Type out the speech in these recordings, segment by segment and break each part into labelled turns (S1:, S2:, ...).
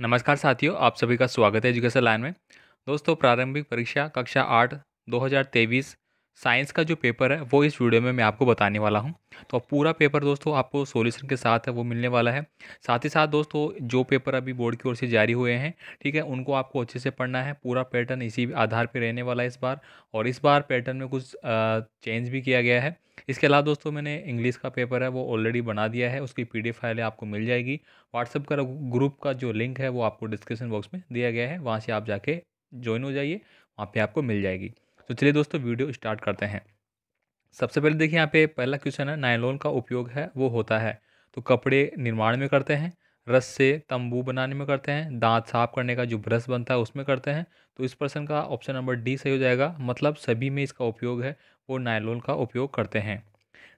S1: नमस्कार साथियों आप सभी का स्वागत है एजुकेशन लाइन में दोस्तों प्रारंभिक परीक्षा कक्षा आठ 2023 साइंस का जो पेपर है वो इस वीडियो में मैं आपको बताने वाला हूँ तो पूरा पेपर दोस्तों आपको सॉल्यूशन के साथ है वो मिलने वाला है साथ ही साथ दोस्तों जो पेपर अभी बोर्ड की ओर से जारी हुए हैं ठीक है उनको आपको अच्छे से पढ़ना है पूरा पैटर्न इसी आधार पर रहने वाला है इस बार और इस बार पैटर्न में कुछ चेंज भी किया गया है इसके अलावा दोस्तों मैंने इंग्लिश का पेपर है वो ऑलरेडी बना दिया है उसकी पी फाइलें आपको मिल जाएगी व्हाट्सअप का ग्रुप का जो लिंक है वो आपको डिस्क्रिप्शन बॉक्स में दिया गया है वहाँ से आप जाके ज्वाइन हो जाइए वहाँ पर आपको मिल जाएगी तो चलिए दोस्तों वीडियो स्टार्ट करते हैं सबसे पहले देखिए यहाँ पे पहला क्वेश्चन है नायलोन का उपयोग है वो होता है तो कपड़े निर्माण में करते हैं रस से तंबू बनाने में करते हैं दांत साफ करने का जो ब्रश बनता है उसमें करते हैं तो इस प्रश्न का ऑप्शन नंबर डी सही हो जाएगा मतलब सभी में इसका उपयोग है वो नायलोन का उपयोग करते हैं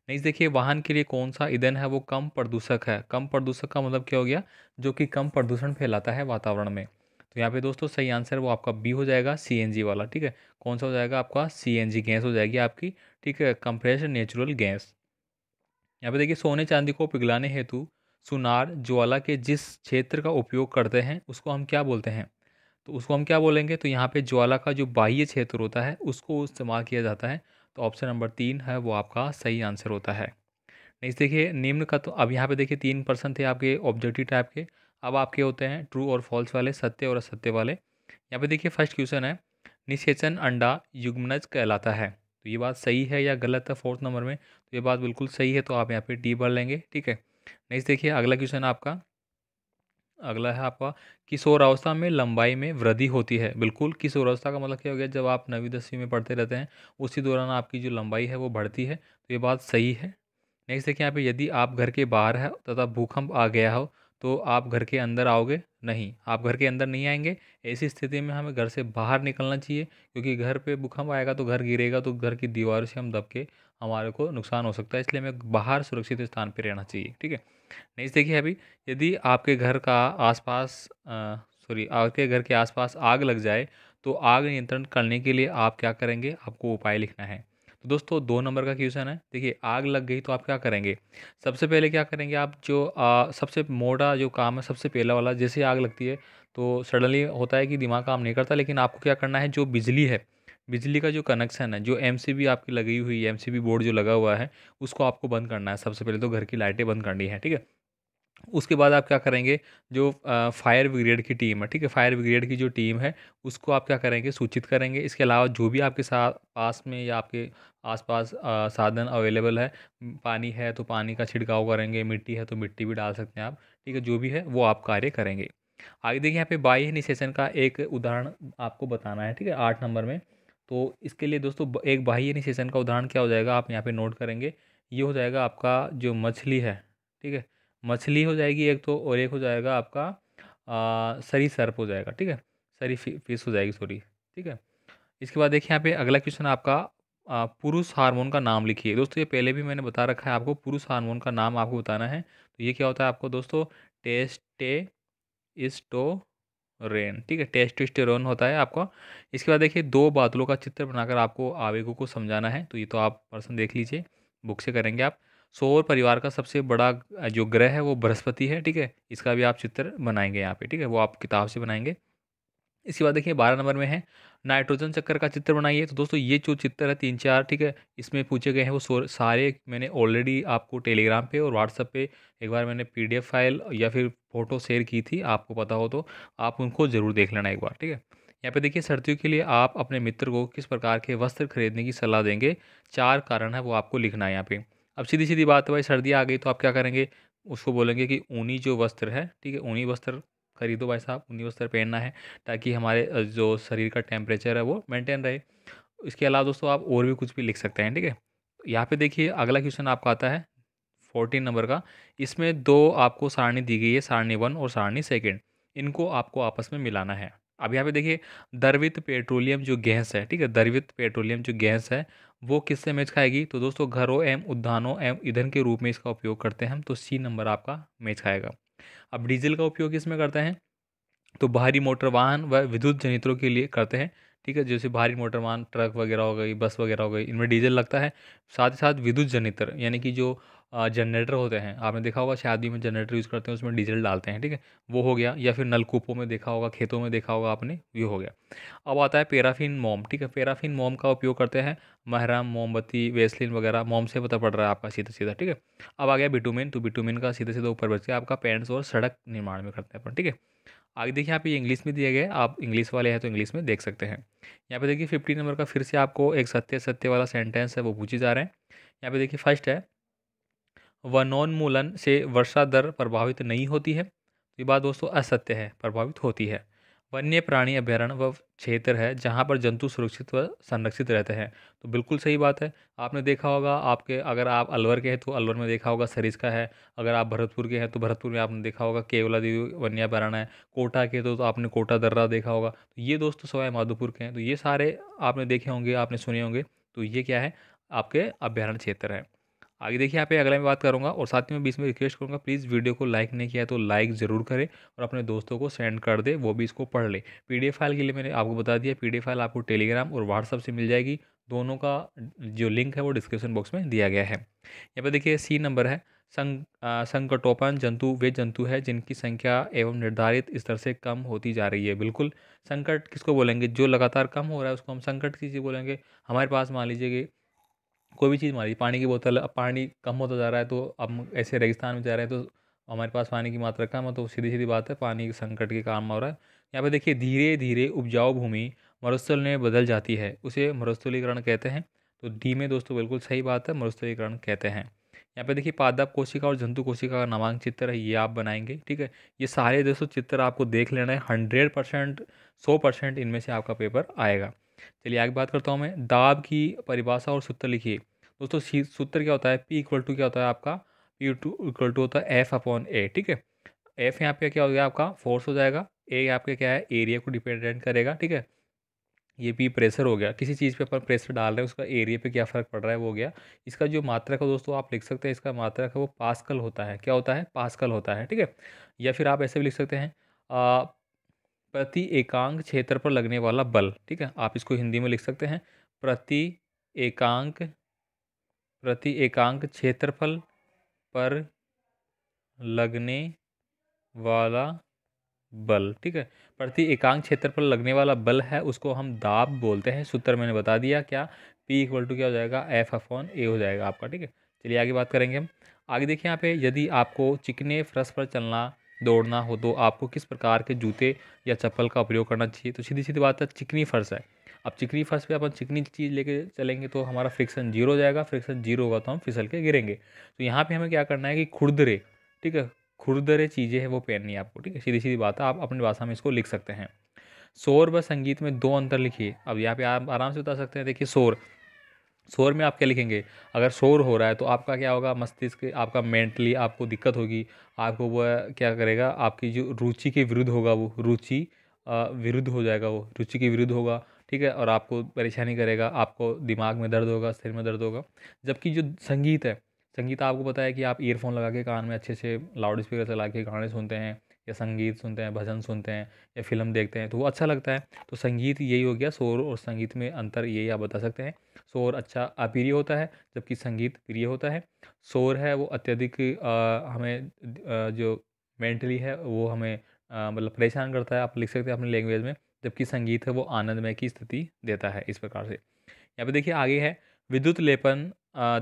S1: नेक्स्ट देखिए वाहन के लिए कौन सा ईंधन है वो कम प्रदूषक है कम प्रदूषक का मतलब क्या हो गया जो कि कम प्रदूषण फैलाता है वातावरण में तो यहाँ पे दोस्तों सही आंसर वो आपका बी हो जाएगा सी वाला ठीक है कौन सा हो जाएगा आपका सी गैस हो जाएगी आपकी ठीक है कंप्रेस नेचुरल गैस यहाँ पे देखिए सोने चांदी को पिघलाने हेतु सुनार ज्वाला के जिस क्षेत्र का उपयोग करते हैं उसको हम क्या बोलते हैं तो उसको हम क्या बोलेंगे तो यहाँ पे ज्वाला का जो बाह्य क्षेत्र होता है उसको इस्तेमाल किया जाता है तो ऑप्शन नंबर तीन है वो आपका सही आंसर होता है नेक्स्ट देखिए निम्न का तो अब यहाँ पे देखिए तीन पर्सन थे आपके ऑब्जेक्टिव टाइप के अब आपके होते हैं ट्रू और फॉल्स वाले सत्य और असत्य वाले यहाँ पे देखिए फर्स्ट क्वेश्चन है निषेचन अंडा युग्मनज कहलाता है तो ये बात सही है या गलत है फोर्थ नंबर में तो ये बात बिल्कुल सही है तो आप यहाँ पे डी भर लेंगे ठीक है नेक्स्ट देखिए अगला क्वेश्चन आपका अगला है आपका किशोरावस्था में लंबाई में वृद्धि होती है बिल्कुल किशोरावस्था का मतलब क्या हो गया जब आप नवी दसवीं में पढ़ते रहते हैं उसी दौरान आपकी जो लंबाई है वो बढ़ती है तो ये बात सही है नेक्स्ट देखिए यहाँ पे यदि आप घर के बाहर है तथा भूकंप आ गया हो तो आप घर के अंदर आओगे नहीं आप घर के अंदर नहीं आएंगे ऐसी स्थिति में हमें घर से बाहर निकलना चाहिए क्योंकि घर पे भूकंप आएगा तो घर गिरेगा तो घर की दीवारों से हम दब के हमारे को नुकसान हो सकता है इसलिए हमें बाहर सुरक्षित स्थान पर रहना चाहिए ठीक है नहीं देखिए अभी यदि आपके घर का आसपास सॉरी आपके घर के आसपास आग लग जाए तो आग नियंत्रण करने के लिए आप क्या करेंगे आपको उपाय लिखना है दोस्तों दो नंबर का क्वेश्चन है देखिए आग लग गई तो आप क्या करेंगे सबसे पहले क्या करेंगे आप जो आ, सबसे मोटा जो काम है सबसे पहला वाला जैसे आग लगती है तो सडनली होता है कि दिमाग काम नहीं करता लेकिन आपको क्या करना है जो बिजली है बिजली का जो कनेक्शन है जो एम आपकी लगी हुई है एम बोर्ड जो लगा हुआ है उसको आपको बंद करना है सबसे पहले तो घर की लाइटें बंद करनी है ठीक है उसके बाद आप क्या करेंगे जो फायर ब्रिगेड की टीम है ठीक है फायर ब्रिगेड की जो टीम है उसको आप क्या करेंगे सूचित करेंगे इसके अलावा जो भी आपके साथ पास में या आपके आसपास साधन अवेलेबल है पानी है तो पानी का छिड़काव करेंगे मिट्टी है तो मिट्टी भी डाल सकते हैं आप ठीक है जो भी है वो आप कार्य करेंगे आगे देखिए यहाँ पे बाई इनिशिएशन का एक उदाहरण आपको बताना है ठीक है आठ नंबर में तो इसके लिए दोस्तों एक बाह्य इनिशिएशन का उदाहरण क्या हो जाएगा आप यहाँ पे नोट करेंगे ये हो जाएगा आपका जो मछली है ठीक है मछली हो जाएगी एक तो और एक हो जाएगा आपका आ, सरी सर्प हो जाएगा ठीक है सरी फिश हो जाएगी सॉरी ठीक है इसके बाद देखिए यहाँ पे अगला क्वेश्चन आपका पुरुष हार्मोन का नाम लिखिए दोस्तों ये पहले भी मैंने बता रखा है आपको पुरुष हार्मोन का नाम आपको बताना है तो ये क्या होता है आपको दोस्तों टेस्टे इस्टोरेन ठीक है रोन होता है आपका इसके बाद देखिए दो बादलों का चित्र बनाकर आपको आवेगों को समझाना है तो ये तो आप पर्सन देख लीजिए बुक से करेंगे आप सौर परिवार का सबसे बड़ा जो ग्रह है वो बृहस्पति है ठीक है इसका भी आप चित्र बनाएंगे यहाँ पे ठीक है वो आप किताब से बनाएंगे इसके बाद देखिए बारह नंबर में है नाइट्रोजन चक्कर का चित्र बनाइए तो दोस्तों ये जो चित्र है तीन चार ठीक है इसमें पूछे गए हैं वो सारे मैंने ऑलरेडी आपको टेलीग्राम पे और व्हाट्सअप पे एक बार मैंने पीडीएफ फाइल या फिर फोटो शेयर की थी आपको पता हो तो आप उनको ज़रूर देख लेना एक बार ठीक है यहाँ पे देखिए सर्दियों के लिए आप अपने मित्र को किस प्रकार के वस्त्र खरीदने की सलाह देंगे चार कारण है वो आपको लिखना है यहाँ पर अब सीधी सीधी बात है भाई सर्दी आ गई तो आप क्या करेंगे उसको बोलेंगे कि ऊनी जो वस्त्र है ठीक है ऊनी वस्त्र खरीदो भाई साहब ऊनी वस्त्र पहनना है ताकि हमारे जो शरीर का टेम्परेचर है वो मेंटेन रहे इसके अलावा दोस्तों आप और भी कुछ भी लिख सकते हैं ठीक है यहाँ पे देखिए अगला क्वेश्चन आपका आता है फोर्टीन नंबर का इसमें दो आपको सारणी दी गई है सारणी वन और सारणी सेकेंड इनको आपको आपस में मिलाना है अब यहाँ पे देखिए दर्वित पेट्रोलियम जो गैस है ठीक है दरवित पेट्रोलियम जो गैस है वो किससे मैच खाएगी तो दोस्तों घरों एवं उद्यानों एवं ईंधन के रूप में इसका उपयोग करते हैं हम तो सी नंबर आपका मैच खाएगा अब डीजल का उपयोग इसमें करते हैं तो भारी मोटर वाहन व विद्युत जनित्रों के लिए करते हैं ठीक है जैसे भारी मोटर वाहन ट्रक वगैरह हो गई बस वगैरह हो गई इनमें डीजल लगता है साथ ही साथ विद्युत जनित्र यानी कि जो जनरेटर होते हैं आपने देखा होगा शादी में जनरेटर यूज़ करते हैं उसमें डीजल डालते हैं ठीक है वो हो गया या फिर नलकूपों में देखा होगा खेतों में देखा होगा आपने ये हो गया अब आता है पेराफिन मोम ठीक है पेराफिन मोम का उपयोग करते हैं महरम मोमबत्ती वेस्लिन वगैरह मोम से पता पड़ रहा है आपका सीधा सीधा ठीक है अब आ गया बिटूमिन तो बिटूमिन का सीधा सीधा ऊपर बच गया आपका पेंट्स और सड़क निर्माण में करते हैं अपन ठीक है आगे देखिए यहाँ पे इंग्लिश में दिया गया है आप इंग्लिश वाले हैं तो इंग्लिश में देख सकते हैं यहाँ पे देखिए फिफ्टी नंबर का फिर से आपको एक सत्य सत्य वाला सेंटेंस है वो पूछे जा रहे हैं यहाँ पे देखिए फर्स्ट है वनोन्मूलन से वर्षा दर प्रभावित नहीं होती है तो ये बात दोस्तों असत्य है प्रभावित होती है वन्य प्राणी अभ्यारण्य व क्षेत्र है जहाँ पर जंतु सुरक्षित व संरक्षित रहते हैं तो बिल्कुल सही बात है आपने देखा होगा आपके अगर आप अलवर के हैं तो अलवर में देखा होगा सरिस का है अगर आप भरतपुर के हैं तो भरतपुर में आपने देखा होगा केवला देवी वन्य अभ्यारण्य है कोटा के तो, तो आपने कोटा दर्रा देखा होगा तो ये दोस्तों सवाई माधोपुर के हैं तो ये सारे आपने देखे होंगे आपने सुने होंगे तो ये क्या है आपके अभ्यारण्य क्षेत्र हैं आगे देखिए यहाँ पे अगला मैं बात करूँगा और साथ ही में बीच में रिक्वेस्ट करूँगा प्लीज़ वीडियो को लाइक नहीं किया तो लाइक ज़रूर करें और अपने दोस्तों को सेंड कर दे वो भी इसको पढ़ ले पी फाइल के लिए मैंने आपको बता दिया पी फाइल आपको टेलीग्राम और व्हाट्सअप से मिल जाएगी दोनों का जो लिंक है वो डिस्क्रिप्शन बॉक्स में दिया गया है यहाँ पर देखिए सी नंबर है संग संकटोपन जंतु वे जंतु है जिनकी संख्या एवं निर्धारित स्तर से कम होती जा रही है बिल्कुल संकट किसको बोलेंगे जो लगातार कम हो रहा है उसको हम संकट की चीज़ बोलेंगे हमारे पास मान लीजिए कि कोई भी चीज़ मान लीजिए पानी की बोतल अब पानी कम होता जा रहा है तो अब ऐसे रेगिस्तान में जा रहे हैं तो हमारे पास पानी की मात्रा कम है तो सीधी सीधी बात है पानी के संकट के काम हो रहा है यहाँ पर देखिए धीरे धीरे उपजाऊ भूमि मरुस्थल में बदल जाती है उसे मरुस्थलीकरण कहते हैं तो डी में दोस्तों बिल्कुल सही बात है मरुस्थलीकरण कहते हैं यहाँ पे देखिए पादप कोशिका और जंतु कोशिका का नामांक चित्र है ये आप बनाएंगे ठीक है ये सारे दोस्तों चित्र आपको देख लेना है हंड्रेड परसेंट सौ परसेंट इनमें से आपका पेपर आएगा चलिए आगे बात करता हूँ मैं दाब की परिभाषा और सूत्र लिखिए दोस्तों सूत्र क्या होता है पी इक्वल टू क्या होता है आपका पी टू इक्वल टू होता है एफ अपॉन ए ठीक है एफ यहाँ पे क्या हो गया आपका फोर्स हो जाएगा ए यहाँ पे क्या है एरिया को डिपेंडेंट करेगा ठीक है ये पी प्रेशर हो गया किसी चीज़ पे अपन प्रेशर डाल रहे हैं उसका एरिया पे क्या फ़र्क पड़ रहा है वो गया इसका जो मात्रा का दोस्तों आप लिख सकते हैं इसका मात्रा का वो पास्कल होता है क्या होता है पास्कल होता है ठीक है या फिर आप ऐसे भी लिख सकते हैं प्रति एकांक क्षेत्र पर लगने वाला बल ठीक है आप इसको हिंदी में लिख सकते हैं प्रति एकांक प्रति एकांक क्षेत्रफल पर लगने वाला बल ठीक है प्रति एकांक क्षेत्र पर लगने वाला बल है उसको हम दाब बोलते हैं सूत्र मैंने बता दिया क्या पी इक्वल टू क्या हो जाएगा एफ ऑन ए हो जाएगा आपका ठीक है चलिए आगे बात करेंगे हम आगे देखिए यहाँ पे यदि आपको चिकने फ्रस पर चलना दौड़ना हो तो आपको किस प्रकार के जूते या चप्पल का उपयोग करना चाहिए तो सीधी सीधी बात है चिकनी फर्श है अब चिकनी फर्श पे अपन चिकनी चीज़ लेके चलेंगे तो हमारा फ्रिक्शन जीरो हो जाएगा फ्रिक्शन जीरो होगा तो हम फिसल के गिरेंगे तो यहाँ पे हमें क्या करना है कि खुरदरे ठीक है खुरदरे चीज़ें हैं वो पहननी है आपको ठीक है सीधी सीधी बात है आप अपनी भाषा में इसको लिख सकते हैं शोर व संगीत में दो अंतर लिखिए अब यहाँ पे आप आराम से बता सकते हैं देखिए शोर शोर में आप क्या लिखेंगे अगर शोर हो रहा है तो आपका क्या होगा मस्तिष्क आपका मेंटली आपको दिक्कत होगी आपको वह क्या करेगा आपकी जो रुचि के विरुद्ध होगा वो रुचि विरुद्ध हो जाएगा वो रुचि के विरुद्ध होगा ठीक है और आपको परेशानी करेगा आपको दिमाग में दर्द होगा सिर में दर्द होगा जबकि जो संगीत है संगीत आपको पता है कि आप ईयरफोन लगा के कान में अच्छे से लाउड स्पीकर चला के गाने सुनते हैं या संगीत सुनते हैं भजन सुनते हैं या फिल्म देखते हैं तो वो अच्छा लगता है तो संगीत यही हो गया शोर और संगीत में अंतर यही आप बता सकते हैं शोर अच्छा अप्रिय होता है जबकि संगीत प्रिय होता है शोर है वो अत्यधिक हमें आ, जो मेंटली है वो हमें मतलब परेशान करता है आप लिख सकते हैं अपनी लैंग्वेज में जबकि संगीत है वो आनंदमय की स्थिति देता है इस प्रकार से यहाँ पे देखिए आगे है विद्युत लेपन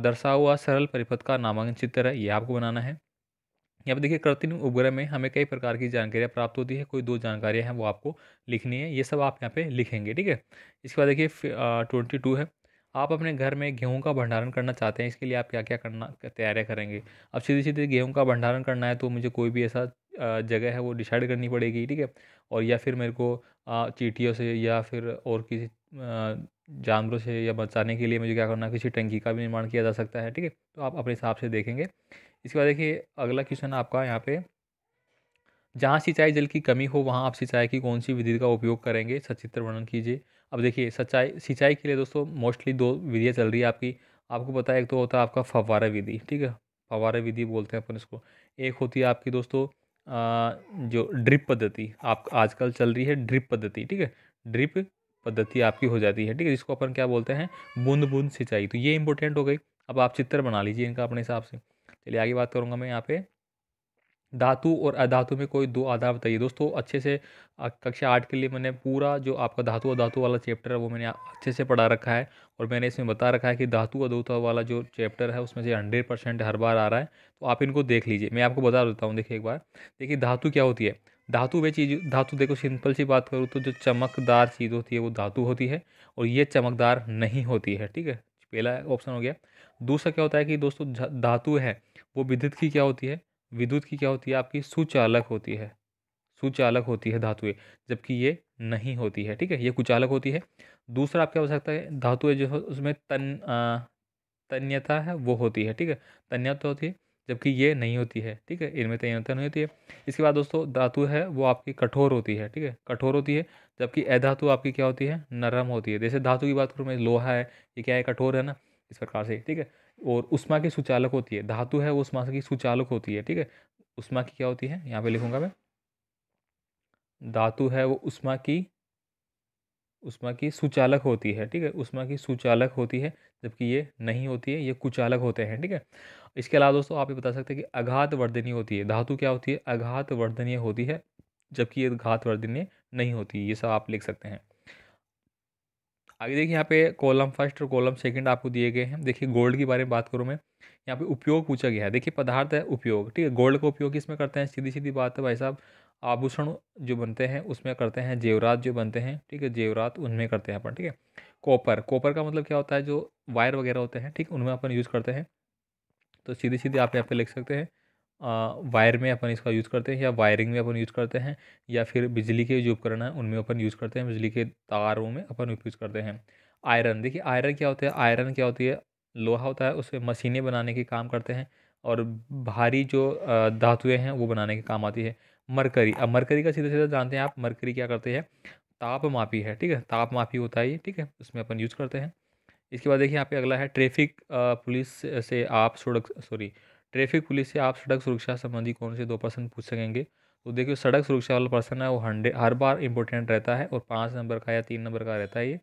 S1: दर्शा हुआ सरल परिपथ का नामांकन चित्र है ये आपको बनाना है यहाँ पर देखिए कृत्रिम उपग्रह में हमें कई प्रकार की जानकारियाँ प्राप्त होती है कोई दो जानकारियाँ हैं वो आपको लिखनी है ये सब आप यहाँ पे लिखेंगे ठीक है इसके बाद देखिए ट्वेंटी टू है आप अपने घर में गेहूं का भंडारण करना चाहते हैं इसके लिए आप क्या क्या करना तैयारियाँ करेंगे अब सीधे सीधे गेहूं का भंडारण करना है तो मुझे कोई भी ऐसा जगह है वो डिसाइड करनी पड़ेगी ठीक है और या फिर मेरे को चीटियों से या फिर और किसी जानवरों से या बचाने के लिए मुझे क्या करना किसी टंकी का भी निर्माण किया जा सकता है ठीक है तो आप अपने हिसाब से देखेंगे इसके बाद देखिए अगला क्वेश्चन आपका यहाँ पे जहाँ सिंचाई जल की कमी हो वहाँ आप सिंचाई की कौन सी विधि का उपयोग करेंगे सचित्र वर्णन कीजिए अब देखिए सच्चाई सिंचाई के लिए दोस्तों मोस्टली दो विधियाँ चल रही है आपकी आपको पता है एक तो होता है आपका फवारा विधि ठीक है फवारा विधि बोलते हैं अपन इसको एक होती है आपकी दोस्तों जो ड्रिप पद्धति आप आजकल चल रही है ड्रिप पद्धति ठीक है ड्रिप पद्धति आपकी हो जाती है ठीक है जिसको अपन क्या बोलते हैं बूंद बूंद सिंचाई तो ये इंपॉर्टेंट हो गई अब आप चित्र बना लीजिए इनका अपने हिसाब से चलिए आगे बात करूँगा मैं यहाँ पे धातु और अधातु में कोई दो आधार बताइए दोस्तों अच्छे से कक्षा आठ के लिए मैंने पूरा जो आपका धातु अधातु वाला चैप्टर है वो मैंने अच्छे से पढ़ा रखा है और मैंने इसमें बता रखा है कि धातु अधातु वाला जो चैप्टर है उसमें से हंड्रेड परसेंट हर बार आ रहा है तो आप इनको देख लीजिए मैं आपको बता देता हूँ देखिए एक बार देखिए धातु क्या होती है धातु वे चीज़ धातु देखो सिंपल सी बात करूँ तो जो चमकदार चीज़ होती है वो धातु होती है और ये चमकदार नहीं होती है ठीक है पहला ऑप्शन हो गया दूसरा क्या होता है कि दोस्तों धातु है वो विद्युत की क्या होती है विद्युत की क्या होती है आपकी सुचालक होती है सुचालक होती है धातुएं जबकि ये नहीं होती है ठीक है ये कुचालक होती है दूसरा आप क्या हो सकता है धातुएं जो उसमें तन आ, तन्यता है वो होती है ठीक है तन्यता होती है जबकि ये नहीं होती है ठीक है इनमें तन्यता नहीं होती है इसके बाद दोस्तों धातु है वो आपकी कठोर होती है ठीक है कठोर होती है जबकि अधातु आपकी क्या होती है नरम होती है जैसे धातु की बात करूँ मैं लोहा है ये क्या है कठोर है ना इस प्रकार से ठीक है और उष्मा की सुचालक होती है धातु है वो उष्मा की सुचालक होती है ठीक है उष्मा की क्या होती है यहाँ पे लिखूंगा मैं धातु है वो उष्मा की उष्मा की सुचालक होती है ठीक है उष्मा की सुचालक होती है जबकि ये नहीं होती है ये कुचालक होते हैं ठीक है थीके? इसके अलावा दोस्तों आप ये बता सकते हैं कि अघात वर्धनीय होती है धातु क्या होती है अघात वर्धनीय होती है जबकि ये घात वर्धनीय नहीं होती ये सब आप लिख सकते हैं आगे देखिए यहाँ पे कॉलम फर्स्ट और कॉलम सेकंड आपको दिए गए हैं देखिए गोल्ड के बारे में बात करूँ मैं यहाँ पे उपयोग पूछा गया है देखिए पदार्थ है उपयोग ठीक है गोल्ड का उपयोग किसमें करते हैं सीधी सीधी बात है भाई साहब आभूषण जो बनते हैं उसमें करते हैं जेवरात जो बनते हैं ठीक है जेवरात उनमें करते हैं अपन ठीक है कॉपर कॉपर का मतलब क्या होता है जो वायर वगैरह होते हैं ठीक उनमें अपन यूज़ करते हैं तो सीधे सीधे आप यहाँ पे लिख सकते हैं वायर में अपन इसका यूज़ करते हैं या वायरिंग में अपन यूज़ करते हैं या फिर बिजली के जो उपकरण हैं उनमें अपन यूज़ करते हैं बिजली के तारों में अपन यूज़ करते हैं आयरन देखिए आयरन क्या होता है आयरन क्या होती है लोहा होता है उसमें मशीनें बनाने के काम करते हैं और भारी जो धातुएँ हैं वो बनाने के काम आती है मरकरी अब मरकरी का सीधा सीधा जानते हैं आप मरकरी क्या करते हैं ताप मापी है ठीक है ताप मापी होता है ये ठीक है उसमें अपन यूज़ करते हैं इसके बाद देखिए यहाँ पे अगला है ट्रैफिक पुलिस से आप सड़क सॉरी ट्रैफिक पुलिस से आप सड़क सुरक्षा संबंधी कौन से दो पर्सन पूछ सकेंगे तो देखिए सड़क सुरक्षा वाला पर्सन है वो हंड्रेड हर बार इंपॉर्टेंट रहता है और पाँच नंबर का या तीन नंबर का रहता है ये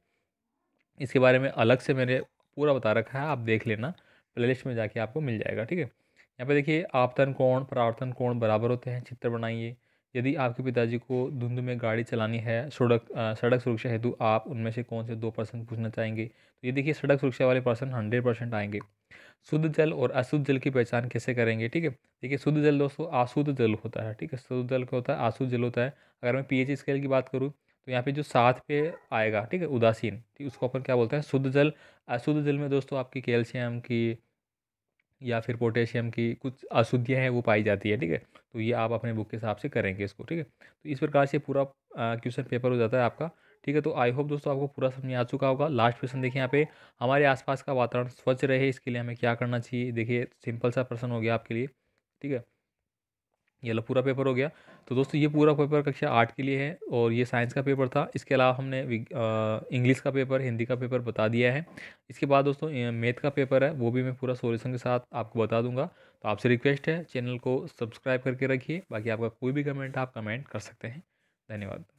S1: इसके बारे में अलग से मैंने पूरा बता रखा है आप देख लेना प्लेलिस्ट में जाके आपको मिल जाएगा ठीक है यहाँ पे देखिए आपतन कोण परावर्तन कोण बराबर होते हैं चित्र बनाइए यदि आपके पिताजी को धुंध में गाड़ी चलानी है सड़क सड़क सुरक्षा हेतु आप उनमें से कौन से दो पर्सन पूछना चाहेंगे तो ये देखिए सड़क सुरक्षा वाले पर्सन हंड्रेड परसेंट आएंगे शुद्ध जल और अशुद्ध जल की पहचान कैसे करेंगे ठीक है देखिए शुद्ध जल दोस्तों आशुद्ध जल होता है ठीक है शुद्ध जल का होता है आशुद्ध जल होता है अगर मैं पीएच स्केल की बात करूँ तो यहाँ पे जो सात पे आएगा ठीक है उदासीन ठीक उसको अपन क्या बोलते हैं शुद्ध जल अशुद्ध जल में दोस्तों आपकी कैल्शियम की या फिर पोटेशियम की कुछ अशुद्धियाँ हैं वो पाई जाती है ठीक है तो ये आप अपने बुक के हिसाब से करेंगे इसको ठीक है तो इस प्रकार से पूरा क्वेश्चन पेपर हो जाता है आपका ठीक है तो आई होप दोस्तों आपको पूरा समझ आ चुका होगा लास्ट क्वेश्चन देखिए यहाँ पे हमारे आसपास का वातावरण स्वच्छ रहे इसके लिए हमें क्या करना चाहिए देखिए सिंपल सा प्रश्न हो गया आपके लिए ठीक है ये लो पूरा पेपर हो गया तो दोस्तों ये पूरा पेपर कक्षा आठ के लिए है और ये साइंस का पेपर था इसके अलावा हमने इंग्लिश का पेपर हिंदी का पेपर बता दिया है इसके बाद दोस्तों मैथ का पेपर है वो भी मैं पूरा सोल्यूशन के साथ आपको बता दूंगा तो आपसे रिक्वेस्ट है चैनल को सब्सक्राइब करके रखिए बाकी आपका कोई भी कमेंट आप कमेंट कर सकते हैं धन्यवाद